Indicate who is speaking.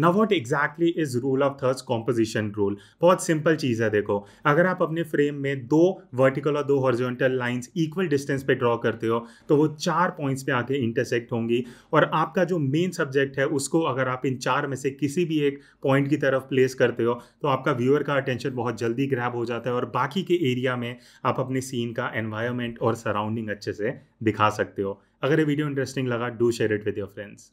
Speaker 1: ना what exactly is rule of thirds composition rule बहुत simple चीज़ है देखो अगर आप अपने फ्रेम में दो वर्टिकल और दो हॉर्जोंटल लाइंस इक्वल डिस्टेंस पे ड्रॉ करते हो तो वो चार पॉइंट्स पे आके इंटरसेक्ट होंगी और आपका जो मेन सब्जेक्ट है उसको अगर आप इन चार में से किसी भी एक पॉइंट की तरफ प्लेस करते हो तो आपका व्यूअर का अटेंशन बहुत जल्दी ग्रैप हो जाता है और बाकी के एरिया में आप अपने सीन का एनवायरमेंट और सराउंडिंग अच्छे से दिखा सकते हो अगर ये वीडियो इंटरेस्टिंग लगा do share it with your friends